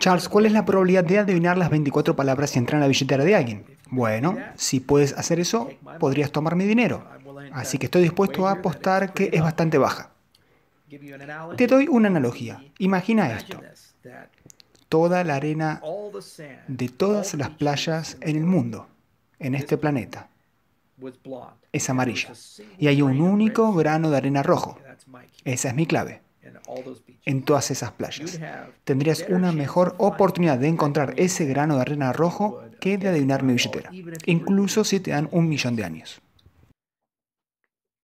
Charles, ¿cuál es la probabilidad de adivinar las 24 palabras si entra en la billetera de alguien? Bueno, si puedes hacer eso, podrías tomar mi dinero. Así que estoy dispuesto a apostar que es bastante baja. Te doy una analogía. Imagina esto. Toda la arena de todas las playas en el mundo, en este planeta, es amarilla. Y hay un único grano de arena rojo. Esa es mi clave en todas esas playas. Tendrías una mejor oportunidad de encontrar ese grano de arena rojo que de adivinar mi billetera, incluso si te dan un millón de años.